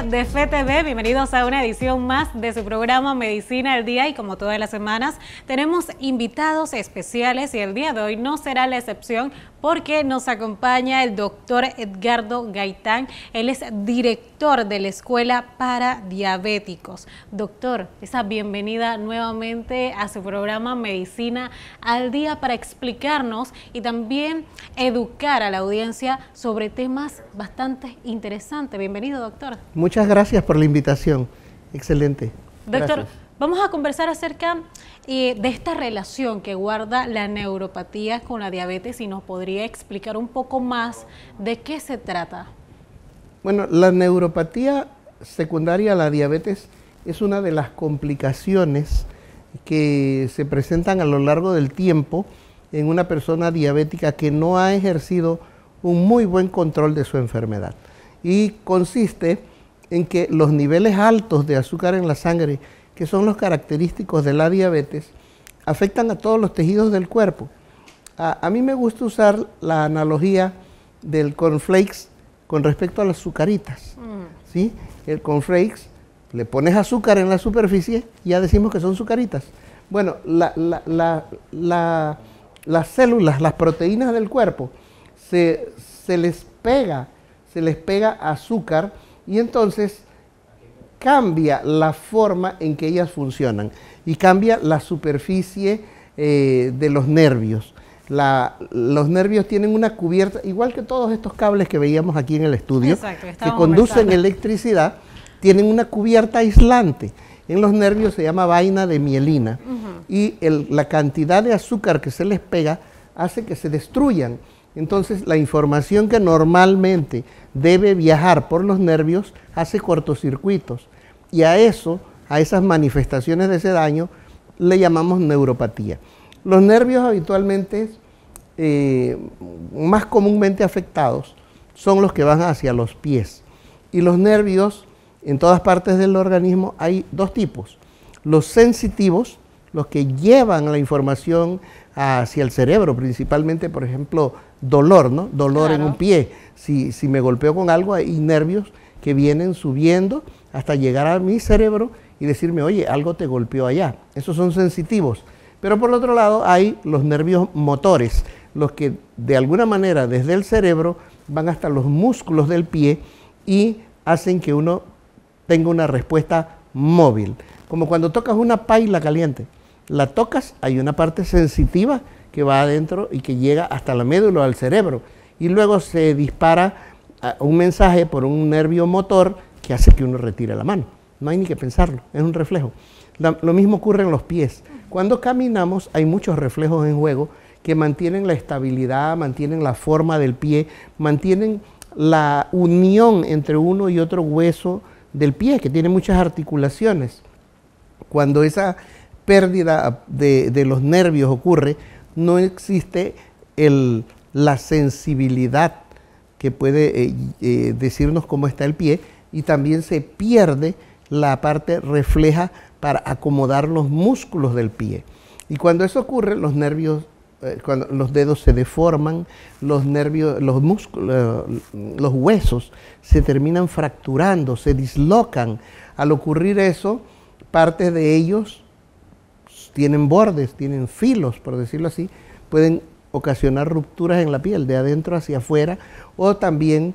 de FTV, bienvenidos a una edición más de su programa Medicina al Día y como todas las semanas tenemos invitados especiales y el día de hoy no será la excepción porque nos acompaña el doctor Edgardo Gaitán. Él es director de la Escuela para Diabéticos. Doctor, esa bienvenida nuevamente a su programa Medicina al Día para explicarnos y también educar a la audiencia sobre temas bastante interesantes. Bienvenido, doctor. Muchas gracias por la invitación. Excelente. Doctor, Vamos a conversar acerca eh, de esta relación que guarda la neuropatía con la diabetes y nos podría explicar un poco más de qué se trata. Bueno, la neuropatía secundaria a la diabetes es una de las complicaciones que se presentan a lo largo del tiempo en una persona diabética que no ha ejercido un muy buen control de su enfermedad. Y consiste en que los niveles altos de azúcar en la sangre que son los característicos de la diabetes, afectan a todos los tejidos del cuerpo. A, mí me gusta usar la analogía del cornflakes con respecto a las azucaritas. Mm. ¿sí? El cornflakes, le pones azúcar en la superficie y ya decimos que son azucaritas. Bueno, la, las células, las proteínas del cuerpo, se, se les pega, se les pega azúcar y entonces cambia la forma en que ellas funcionan y cambia la superficie eh, de los nervios. los nervios tienen una cubierta, igual que todos estos cables que veíamos aquí en el estudio, que conducen electricidad, tienen una cubierta aislante. En los nervios se llama vaina de mielina y la cantidad de azúcar que se les pega hace que se destruyan. Entonces, la información que normalmente debe viajar por los nervios hace cortocircuitos. Y a eso, a esas manifestaciones de ese daño, le llamamos neuropatía. Los nervios habitualmente eh, más comúnmente afectados son los que van hacia los pies. Y los nervios en todas partes del organismo hay dos tipos. Los sensitivos, los que llevan la información hacia el cerebro, principalmente, por ejemplo, dolor, ¿no? Dolor en un pie. Si, me golpeo con algo, hay nervios que vienen subiendo hasta llegar a mi cerebro y decirme, oye, algo te golpeó allá. Esos son sensitivos. Pero por otro lado hay los nervios motores, los que de alguna manera desde el cerebro van hasta los músculos del pie y hacen que uno tenga una respuesta móvil. Como cuando tocas una paila caliente la tocas, hay una parte sensitiva que va adentro y que llega hasta la médula, al cerebro. Y luego se dispara ah, un mensaje por un nervio motor que hace que uno retire la mano. No hay ni que pensarlo, es un reflejo. lo mismo ocurre en los pies. Cuando caminamos hay muchos reflejos en juego que mantienen la estabilidad, mantienen la forma del pie, mantienen la unión entre uno y otro hueso del pie, que tiene muchas articulaciones. Cuando esa pérdida de, los nervios ocurre, no existe el, la sensibilidad que puede eh, eh, decirnos cómo está el pie y también se pierde la parte refleja para acomodar los músculos del pie. Y cuando eso ocurre, los nervios, eh, cuando los dedos se deforman, los nervios, los músculos, los huesos se terminan fracturando, se dislocan. Al ocurrir eso, partes de ellos tienen bordes, tienen filos, por decirlo así, pueden ocasionar rupturas en la piel, de adentro hacia afuera, o también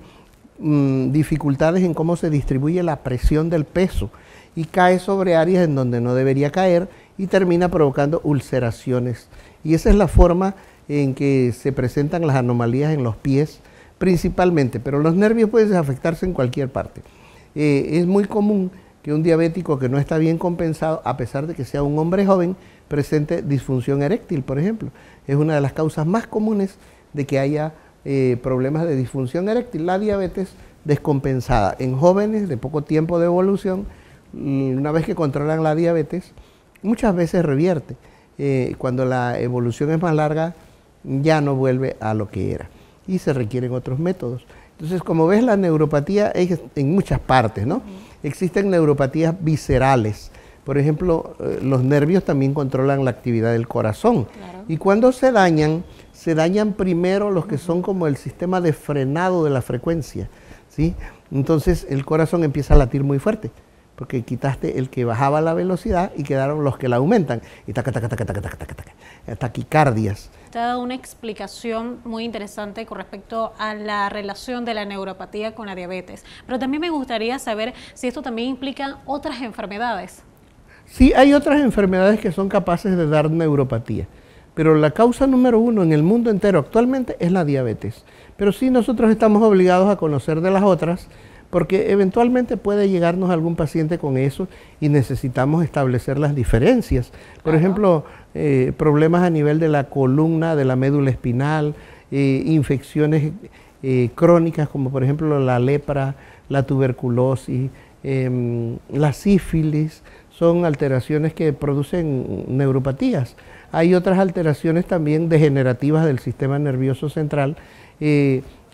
mm, dificultades en cómo se distribuye la presión del peso y cae sobre áreas en donde no debería caer y termina provocando ulceraciones. Y esa es la forma en que se presentan las anomalías en los pies principalmente, pero los nervios pueden afectarse en cualquier parte. Eh, es muy común y un diabético que no está bien compensado, a pesar de que sea un hombre joven, presente disfunción eréctil, por ejemplo. Es una de las causas más comunes de que haya eh, problemas de disfunción eréctil, la diabetes descompensada. En jóvenes de poco tiempo de evolución, mm, una vez que controlan la diabetes, muchas veces revierte. Eh, cuando la evolución es más larga, ya no vuelve a lo que era y se requieren otros métodos. Entonces, como ves, la neuropatía es en muchas partes, ¿no? Existen neuropatías viscerales. Por ejemplo, eh, los nervios también controlan la actividad del corazón. Y cuando se dañan, se dañan primero los que son como el sistema de frenado de la frecuencia. Entonces el corazón empieza a latir muy fuerte, porque quitaste el que bajaba la velocidad y quedaron los que la aumentan. Y taca, taca, taca, taca, taca, taca, taca, taquicardias ha dado una explicación muy interesante con respecto a la relación de la neuropatía con la diabetes, pero también me gustaría saber si esto también implica otras enfermedades. Sí, hay otras enfermedades que son capaces de dar neuropatía, pero la causa número uno en el mundo entero actualmente es la diabetes. Pero sí nosotros estamos obligados a conocer de las otras porque eventualmente puede llegarnos algún paciente con eso y necesitamos establecer las diferencias. Por ejemplo, eh, problemas a nivel de la columna, de la médula espinal, eh, infecciones eh, crónicas como por ejemplo la lepra, la tuberculosis, em, la sífilis, son alteraciones que producen neuropatías. Hay otras alteraciones también degenerativas del sistema nervioso central,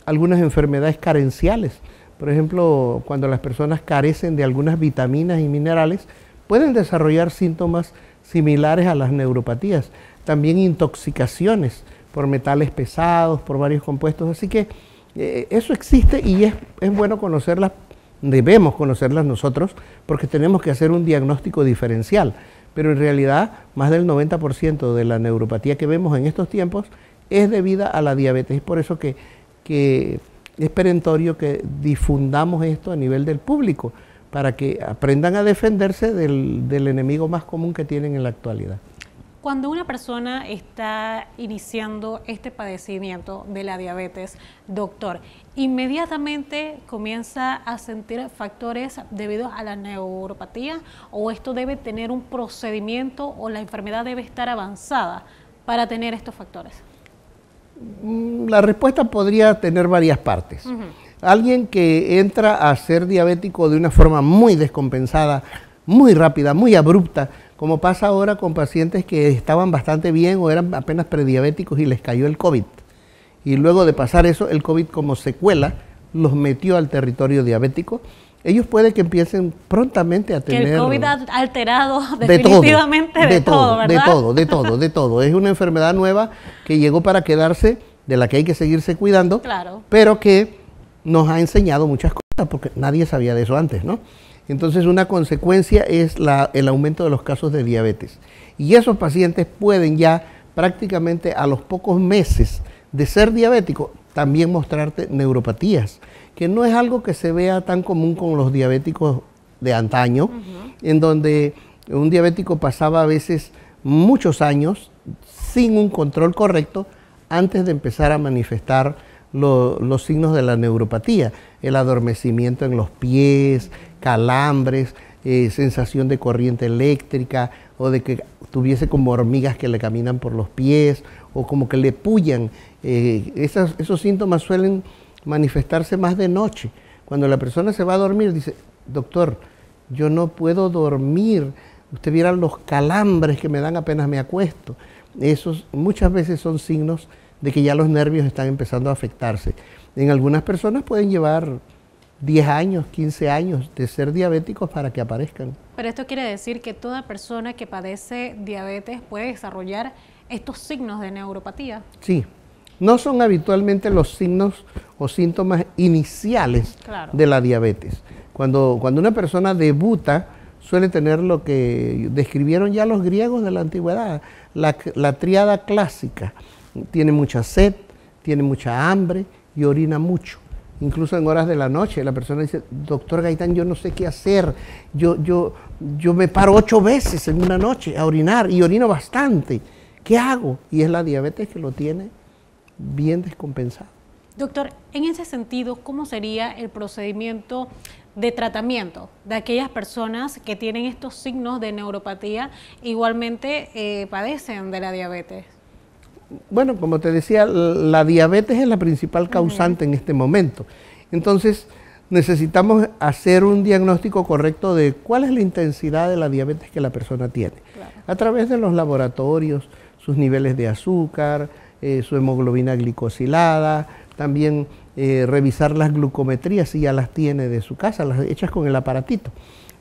algunas enfermedades carenciales por ejemplo, cuando las personas carecen de algunas vitaminas y minerales, pueden desarrollar síntomas similares a las neuropatías. También intoxicaciones por metales pesados, por varios compuestos. Así que eh, eso existe y es, bueno conocerlas, debemos conocerlas nosotros, porque tenemos que hacer un diagnóstico diferencial. Pero en realidad, más del 90% de la neuropatía que vemos en estos tiempos es debida a la diabetes. Es por eso que, que es perentorio que difundamos esto a nivel del público para que aprendan a defenderse del, enemigo más común que tienen en la actualidad. Cuando una persona está iniciando este padecimiento de la diabetes, doctor, inmediatamente comienza a sentir factores debido a la neuropatía o esto debe tener un procedimiento o la enfermedad debe estar avanzada para tener estos factores. Mm, la respuesta podría tener varias partes. Alguien que entra a ser diabético de una forma muy descompensada, muy rápida, muy abrupta, como pasa ahora con pacientes que estaban bastante bien o eran apenas prediabéticos y les cayó el COVID. Y luego de pasar eso, el COVID como secuela los metió al territorio diabético ellos pueden que empiecen prontamente a tener... el COVID ha alterado definitivamente de todo, de, todo, ¿verdad? De todo, de todo, de todo. Es una enfermedad nueva que llegó para quedarse, de la que hay que seguirse cuidando, claro. pero que nos ha enseñado muchas cosas, porque nadie sabía de eso antes, ¿no? Entonces una consecuencia es la, el aumento de los casos de diabetes. Y esos pacientes pueden ya prácticamente a los pocos meses de ser diabéticos también mostrarte neuropatías que no es algo que se vea tan común con los diabéticos de antaño, en donde un diabético pasaba a veces muchos años sin un control correcto antes de empezar a manifestar los signos de la neuropatía, el adormecimiento en los pies, calambres, eh, sensación de corriente eléctrica o de que tuviese como hormigas que le caminan por los pies o como que le puyan. Eh, esos síntomas suelen manifestarse más de noche. Cuando la persona se va a dormir, dice, doctor, yo no puedo dormir. Usted viera los calambres que me dan apenas me acuesto. Esos muchas veces son signos de que ya los nervios están empezando a afectarse. En algunas personas pueden llevar 10 años, 15 años de ser diabéticos para que aparezcan. Pero esto quiere decir que toda persona que padece diabetes puede desarrollar estos signos de neuropatía. Sí, no son habitualmente los signos o síntomas iniciales de la diabetes. Cuando, cuando una persona debuta, suele tener lo que describieron ya los griegos de la antigüedad, la, la triada clásica. Tiene mucha sed, tiene mucha hambre y orina mucho incluso en horas de la noche, la persona dice, doctor Gaitán, yo no sé qué hacer, yo, yo, yo me paro ocho veces en una noche a orinar y orino bastante, ¿qué hago? Y es la diabetes que lo tiene bien descompensado. Doctor, en ese sentido, ¿cómo sería el procedimiento de tratamiento de aquellas personas que tienen estos signos de neuropatía, igualmente eh, padecen de la diabetes? Bueno, como te decía, la diabetes es la principal causante en este momento. Entonces, necesitamos hacer un diagnóstico correcto de cuál es la intensidad de la diabetes que la persona tiene. A través de los laboratorios, sus niveles de azúcar, eh, su hemoglobina glicosilada, también eh, revisar las glucometrías si ya las tiene de su casa, las hechas con el aparatito.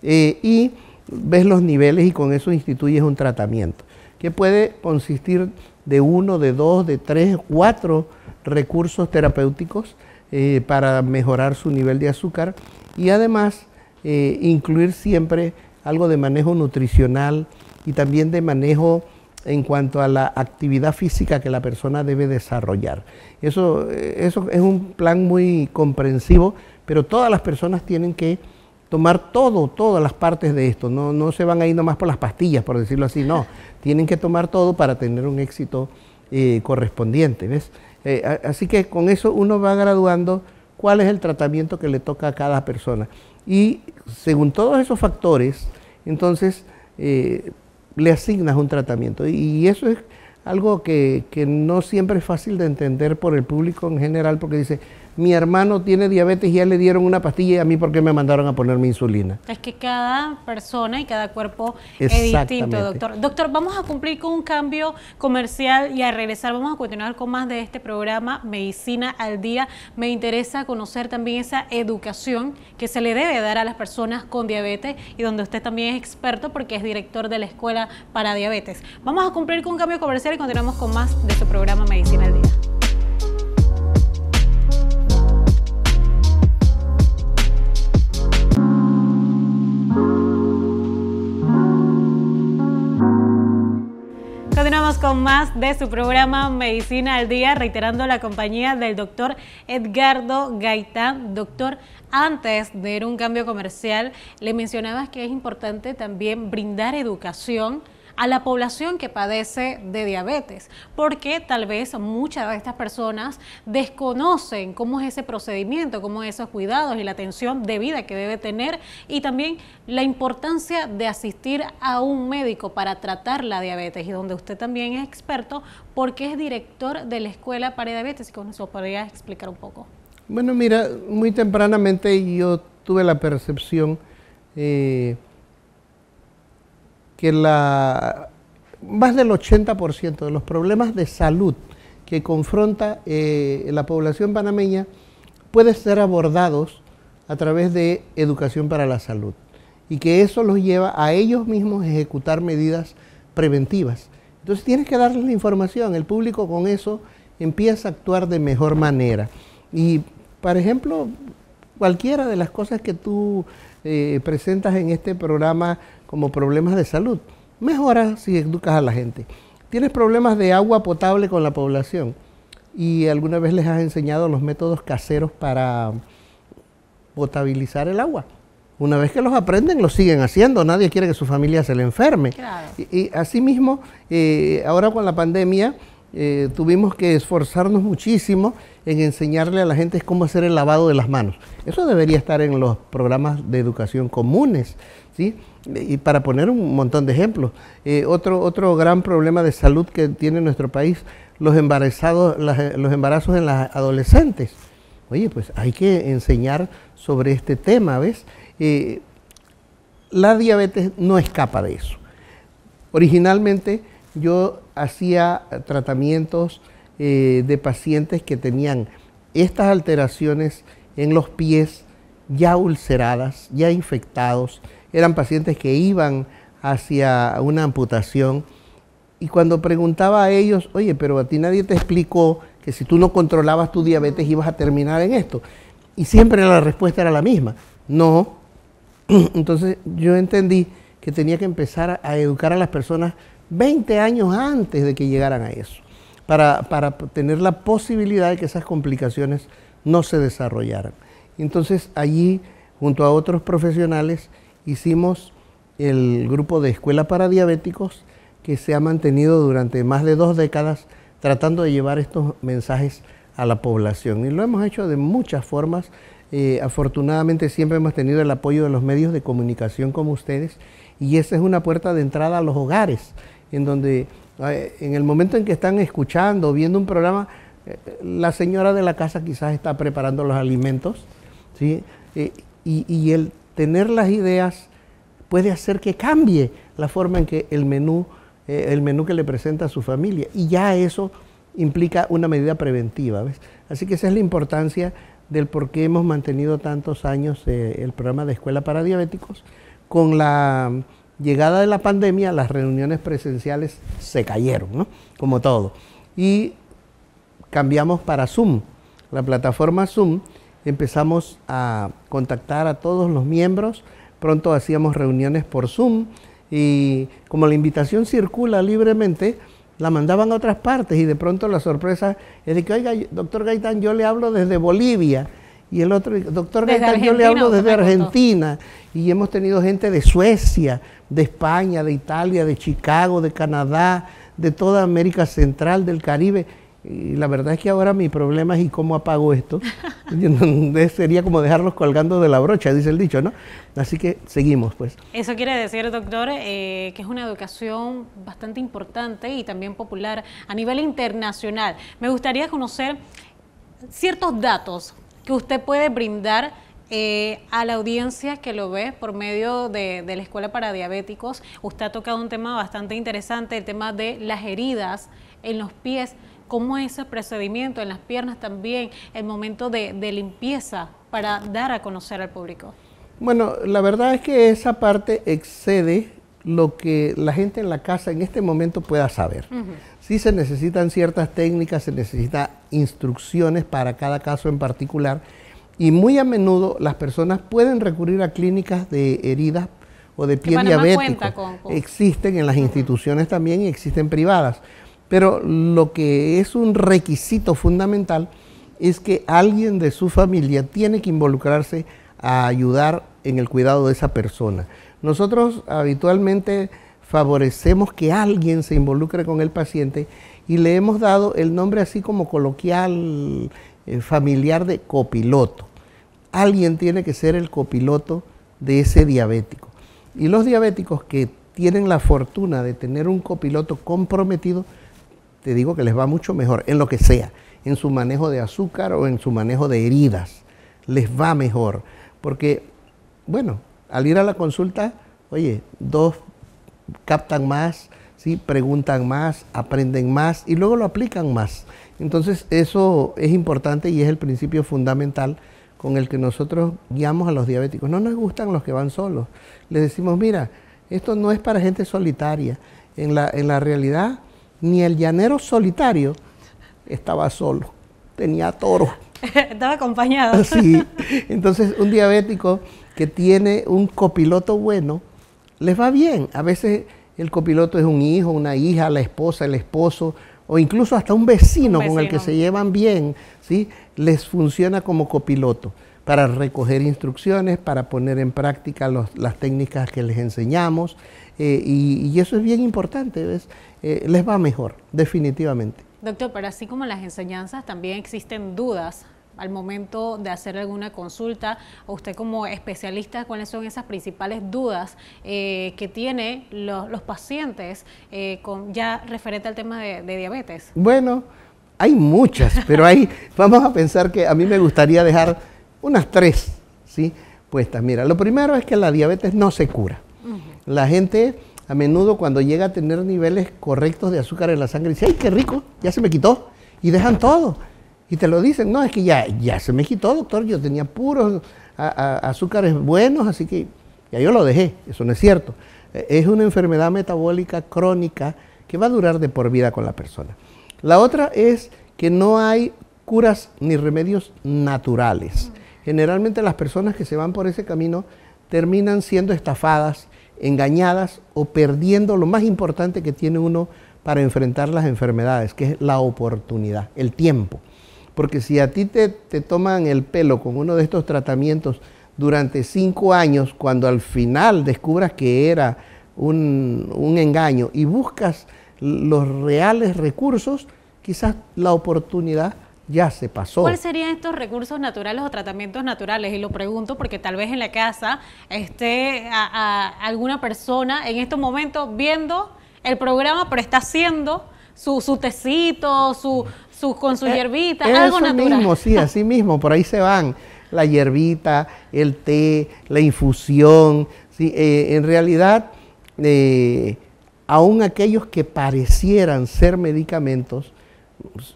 Eh, y ves los niveles y con eso instituyes un tratamiento, que puede consistir de uno, de dos, de tres, cuatro recursos terapéuticos para mejorar su nivel de azúcar y además incluir siempre algo de manejo nutricional y también de manejo en cuanto a la actividad física que la persona debe desarrollar. Eso, eh, eso es un plan muy comprensivo, pero todas las personas tienen que tomar todo, todas las partes de esto. No, se van a ir nomás por las pastillas, por decirlo así, no. Tienen que tomar todo para tener un éxito eh, correspondiente. ¿ves? Eh, así que con eso uno va graduando cuál es el tratamiento que le toca a cada persona. Y según todos esos factores, entonces le asignas un tratamiento. Y eso es algo que, que no siempre es fácil de entender por el público en general, porque dice, mi hermano tiene diabetes y ya le dieron una pastilla y a mí porque me mandaron a poner mi insulina. Es que cada persona y cada cuerpo es distinto, doctor. Doctor, vamos a cumplir con un cambio comercial y a regresar vamos a continuar con más de este programa Medicina al Día. Me interesa conocer también esa educación que se le debe dar a las personas con diabetes y donde usted también es experto porque es director de la Escuela para Diabetes. Vamos a cumplir con un cambio comercial y continuamos con más de su programa Medicina al Día. más de su programa Medicina al Día, reiterando la compañía del doctor Edgardo Gaitán. Doctor, antes de ir a un cambio comercial, le mencionabas que es importante también brindar educación a la población que padece de diabetes, porque tal vez muchas de estas personas desconocen cómo es ese procedimiento, cómo esos cuidados y la atención debida que debe tener y también la importancia de asistir a un médico para tratar la diabetes y donde usted también es experto porque es director de la Escuela para Diabetes y con podría explicar un poco. Bueno, mira, muy tempranamente yo tuve la percepción eh, que la, más del 80% de los problemas de salud que confronta eh, la población panameña puede ser abordados a través de educación para la salud y que eso los lleva a ellos mismos a ejecutar medidas preventivas. Entonces tienes que darles la información, el público con eso empieza a actuar de mejor manera. Y, por ejemplo, cualquiera de las cosas que tú eh, presentas en este programa como problemas de salud. Mejora si educas a la gente. Tienes problemas de agua potable con la población y alguna vez les has enseñado los métodos caseros para potabilizar el agua. Una vez que los aprenden, lo siguen haciendo. Nadie quiere que su familia se le enferme. Y, asimismo, eh, ahora con la pandemia, eh, tuvimos que esforzarnos muchísimo en enseñarle a la gente cómo hacer el lavado de las manos. Eso debería estar en los programas de educación comunes, ¿sí? y para poner un montón de ejemplos. Eh, otro, otro gran problema de salud que tiene nuestro país, los, embarazados, eh, los embarazos en las adolescentes. Oye, pues hay que enseñar sobre este tema, ¿ves? Eh, la diabetes no escapa de eso. Originalmente yo hacía tratamientos de pacientes que tenían estas alteraciones en los pies ya ulceradas, ya infectados, eran pacientes que iban hacia una amputación. Y cuando preguntaba a ellos, oye, pero a ti nadie te explicó que si tú no controlabas tu diabetes ibas a terminar en esto. Y siempre la respuesta era la misma, no. Entonces yo entendí que tenía que empezar a educar a las personas 20 años antes de que llegaran a eso, para, para tener la posibilidad de que esas complicaciones no se desarrollaran. Entonces allí, junto a otros profesionales, hicimos el grupo de escuela para diabéticos que se ha mantenido durante más de dos décadas tratando de llevar estos mensajes a la población. Y lo hemos hecho de muchas formas. Eh, afortunadamente siempre hemos tenido el apoyo de los medios de comunicación como ustedes y esa es una puerta de entrada a los hogares, en donde eh, en el momento en que están escuchando, viendo un programa, eh, la señora de la casa quizás está preparando los alimentos, ¿sí? y, y tener las ideas puede hacer que cambie la forma en que el menú, eh, el menú que le presenta a su familia. Y ya eso implica una medida preventiva. ¿ves? Así que esa es la importancia del por qué hemos mantenido tantos años eh, el programa de escuela para diabéticos. Con la llegada de la pandemia, las reuniones presenciales se cayeron, como todo. Y cambiamos para Zoom, la plataforma Zoom, empezamos a contactar a todos los miembros, pronto hacíamos reuniones por Zoom y como la invitación circula libremente, la mandaban a otras partes y de pronto la sorpresa es de que, oiga, doctor Gaitán, yo le hablo desde Bolivia y el otro, doctor Gaitán, yo le hablo desde Argentina y hemos tenido gente de Suecia, de España, de Italia, de Chicago, de Canadá, de toda América Central, del Caribe y la verdad es que ahora mi problema es y cómo apago esto. Sería como dejarlos colgando de la brocha, dice el dicho, ¿no? Así que seguimos, pues. Eso quiere decir, doctor, eh, que es una educación bastante importante y también popular a nivel internacional. Me gustaría conocer ciertos datos que usted puede brindar eh, a la audiencia que lo ve por medio de, de, la Escuela para Diabéticos. Usted ha tocado un tema bastante interesante, el tema de las heridas en los pies cómo es ese procedimiento en las piernas también, el momento de, limpieza para dar a conocer al público. Bueno, la verdad es que esa parte excede lo que la gente en la casa en este momento pueda saber. Sí se necesitan ciertas técnicas, se necesitan instrucciones para cada caso en particular y muy a menudo las personas pueden recurrir a clínicas de heridas o de pie diabético. Existen en las instituciones también y existen privadas. Pero lo que es un requisito fundamental es que alguien de su familia tiene que involucrarse a ayudar en el cuidado de esa persona. Nosotros habitualmente favorecemos que alguien se involucre con el paciente y le hemos dado el nombre así como coloquial, eh, familiar de copiloto. Alguien tiene que ser el copiloto de ese diabético. Y los diabéticos que tienen la fortuna de tener un copiloto comprometido, te digo que les va mucho mejor en lo que sea, en su manejo de azúcar o en su manejo de heridas. Les va mejor. Porque, bueno, al ir a la consulta, oye, dos captan más, ¿sí? preguntan más, aprenden más y luego lo aplican más. Entonces eso es importante y es el principio fundamental con el que nosotros guiamos a los diabéticos. No nos gustan los que van solos. Les decimos, mira, esto no es para gente solitaria. En la, en la realidad, ni el llanero solitario estaba solo, tenía toro estaba acompañado. Sí, entonces un diabético que tiene un copiloto bueno, les va bien. A veces el copiloto es un hijo, una hija, la esposa, el esposo, o incluso hasta un vecino, un vecino. con el que se llevan bien, ¿sí? les funciona como copiloto para recoger instrucciones, para poner en práctica las técnicas que les enseñamos. Eh, y, eso es bien importante, ¿ves? Eh, les va mejor, definitivamente. Doctor, pero así como las enseñanzas, también existen dudas al momento de hacer alguna consulta. Usted como especialista, ¿cuáles son esas principales dudas eh, que tienen los pacientes con, ya referente al tema de, diabetes? Bueno, hay muchas, pero ahí vamos a pensar que a mí me gustaría dejar unas tres, ¿sí? Puestas. Mira, lo primero es que la diabetes no se cura. La gente a menudo cuando llega a tener niveles correctos de azúcar en la sangre dice, ¡ay, qué rico! Ya se me quitó. Y dejan todo. Y te lo dicen, no, es que ya, ya se me quitó, doctor, yo tenía puros azúcares buenos, así que ya yo lo dejé. Eso no es cierto. E, es una enfermedad metabólica crónica que va a durar de por vida con la persona. La otra es que no hay curas ni remedios naturales. Generalmente las personas que se van por ese camino terminan siendo estafadas, engañadas o perdiendo lo más importante que tiene uno para enfrentar las enfermedades, que es la oportunidad, el tiempo. Porque si a ti te, toman el pelo con uno de estos tratamientos durante cinco años, cuando al final descubras que era un, un engaño y buscas los reales recursos, quizás la oportunidad ya se pasó. ¿Cuáles serían estos recursos naturales o tratamientos naturales? Y lo pregunto porque tal vez en la casa esté alguna persona en estos momentos viendo el programa, pero está haciendo su, su tecito, su, con su eh, hierbita, algo natural. mismo, sí, así mismo, por ahí se van. La hierbita, el té, la infusión. Eh, en realidad, eh, aún aquellos que parecieran ser medicamentos,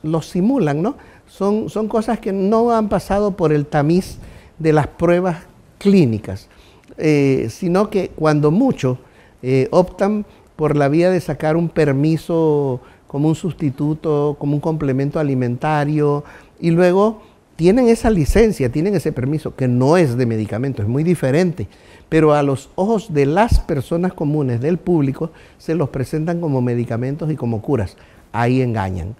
los simulan, ¿no? Son, cosas que no han pasado por el tamiz de las pruebas clínicas, eh, sino que cuando mucho eh, optan por la vía de sacar un permiso como un sustituto, como un complemento alimentario, y luego tienen esa licencia, tienen ese permiso, que no es de medicamento, es muy diferente, pero a los ojos de las personas comunes, del público, se los presentan como medicamentos y como curas. Ahí engañan.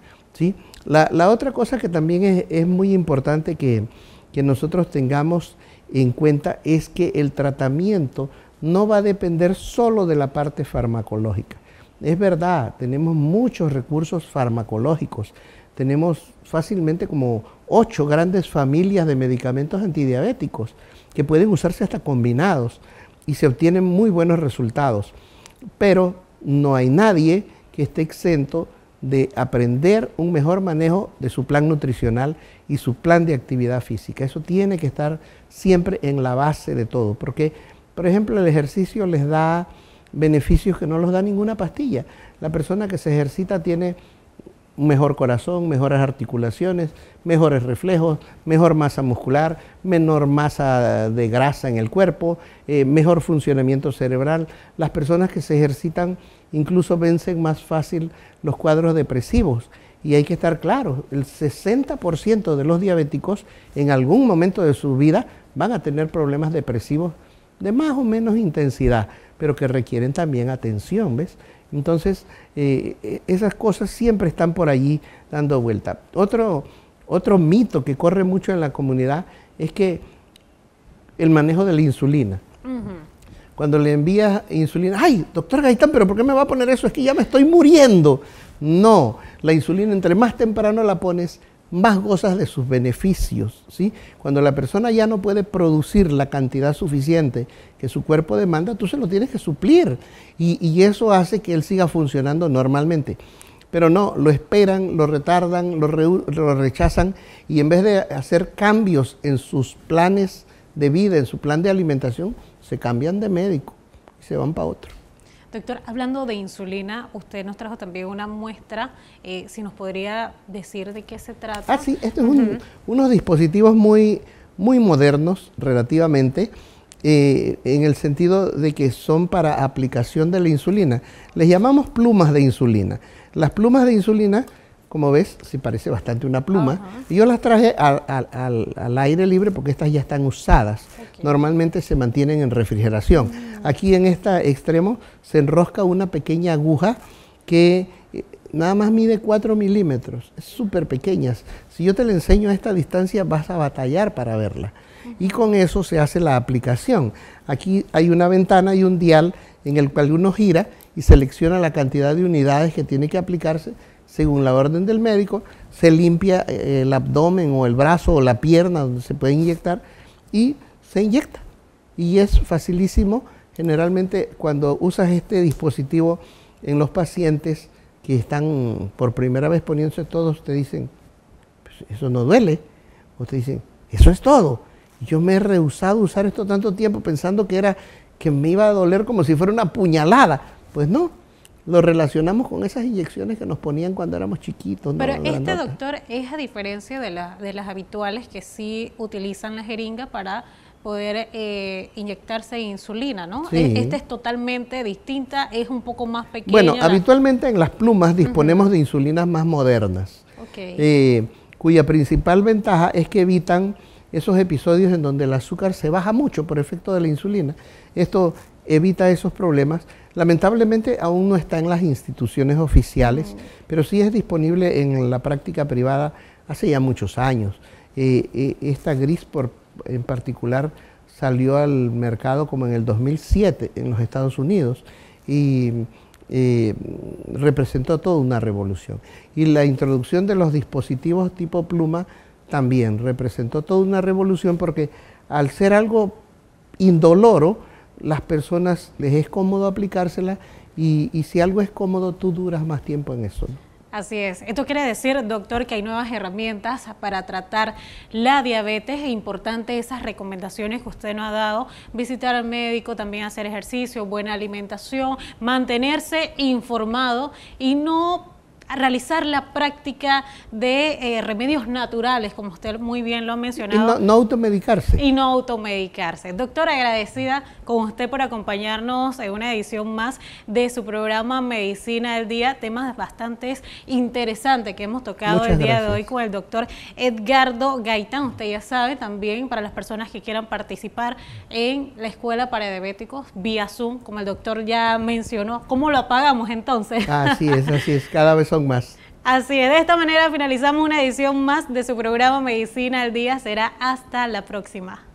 La, otra cosa que también es, muy importante que, que nosotros tengamos en cuenta es que el tratamiento no va a depender solo de la parte farmacológica. Es verdad, tenemos muchos recursos farmacológicos. Tenemos fácilmente como ocho grandes familias de medicamentos antidiabéticos que pueden usarse hasta combinados y se obtienen muy buenos resultados. Pero no hay nadie que esté exento de aprender un mejor manejo de su plan nutricional y su plan de actividad física. Eso tiene que estar siempre en la base de todo, porque, por ejemplo, el ejercicio les da beneficios que no los da ninguna pastilla. La persona que se ejercita tiene mejor corazón, mejores articulaciones, mejores reflejos, mejor masa muscular, menor masa de grasa en el cuerpo, eh, mejor funcionamiento cerebral. Las personas que se ejercitan incluso vencen más fácil los cuadros depresivos. Y hay que estar claro: el 60% de los diabéticos en algún momento de su vida van a tener problemas depresivos de más o menos intensidad, pero que requieren también atención, ¿ves? Entonces, eh, e, esas cosas siempre están por allí dando vuelta. Otro, otro mito que corre mucho en la comunidad es que el manejo de la insulina. Cuando le envías insulina, ay, doctor Gaitán, pero ¿por qué me va a poner eso? Es que ya me estoy muriendo. No, la insulina entre más temprano la pones, más gozas de sus beneficios. ¿sí? Cuando la persona ya no puede producir la cantidad suficiente que su cuerpo demanda, tú se lo tienes que suplir y, eso hace que él siga funcionando normalmente. Pero no, lo esperan, lo retardan, lo rechazan y en vez de hacer cambios en sus planes de vida, en su plan de alimentación, se cambian de médico y se van para otro. Doctor, hablando de insulina, usted nos trajo también una muestra, eh, si nos podría decir de qué se trata. Ah, sí, estos son unos dispositivos muy, muy modernos relativamente, eh, en el sentido de que son para aplicación de la insulina. Les llamamos plumas de insulina. Las plumas de insulina, como ves, sí parece bastante una pluma. y yo las traje al, al, al, aire libre porque estas ya están usadas normalmente se mantienen en refrigeración. Mm. Aquí en este extremo se enrosca una pequeña aguja que eh, nada más mide 4 milímetros, es súper pequeña. Si yo te la enseño a esta distancia vas a batallar para verla. Y con eso se hace la aplicación. Aquí hay una ventana y un dial en el cual uno gira y selecciona la cantidad de unidades que tiene que aplicarse según la orden del médico. Se limpia eh, el abdomen o el brazo o la pierna donde se puede inyectar y inyecta. Y es facilísimo, generalmente cuando usas este dispositivo en los pacientes que están por primera vez poniéndose todos, te dicen, pues, eso no duele, o te dicen, eso es todo. Yo me he rehusado a usar esto tanto tiempo pensando que era que me iba a doler como si fuera una puñalada. Pues no, lo relacionamos con esas inyecciones que nos ponían cuando éramos chiquitos. Pero este doctor es a diferencia de, la, de las habituales que sí utilizan la jeringa para poder eh, inyectarse insulina, ¿no? E-, esta es totalmente distinta, es un poco más pequeña. Bueno, habitualmente en las plumas disponemos de insulinas más modernas, eh, cuya principal ventaja es que evitan esos episodios en donde el azúcar se baja mucho por efecto de la insulina. Esto evita esos problemas. Lamentablemente aún no está en las instituciones oficiales, pero sí es disponible en la práctica privada hace ya muchos años. Eh, esta gris por en particular salió al mercado como en el 2007 en los Estados Unidos y representó toda una revolución. Y la introducción de los dispositivos tipo pluma también representó toda una revolución porque al ser algo indoloro, las personas les es cómodo aplicársela y, y si algo es cómodo, tú duras más tiempo en eso. Así es. Esto quiere decir, doctor, que hay nuevas herramientas para tratar la diabetes. e importante esas recomendaciones que usted nos ha dado. Visitar al médico, también hacer ejercicio, buena alimentación, mantenerse informado y no realizar la práctica de eh, remedios naturales, como usted muy bien lo ha mencionado. Y no, automedicarse. Y no automedicarse. Doctora, agradecida con usted por acompañarnos en una edición más de su programa Medicina del Día, temas bastante interesantes que hemos tocado el día de hoy con el doctor Edgardo Gaitán. Usted ya sabe también para las personas que quieran participar en la escuela para diabéticos vía Zoom, como el doctor ya mencionó, ¿cómo lo apagamos entonces? Así es, así es, cada vez más. Así es, de esta manera finalizamos una edición más de su programa Medicina al Día. Será hasta la próxima.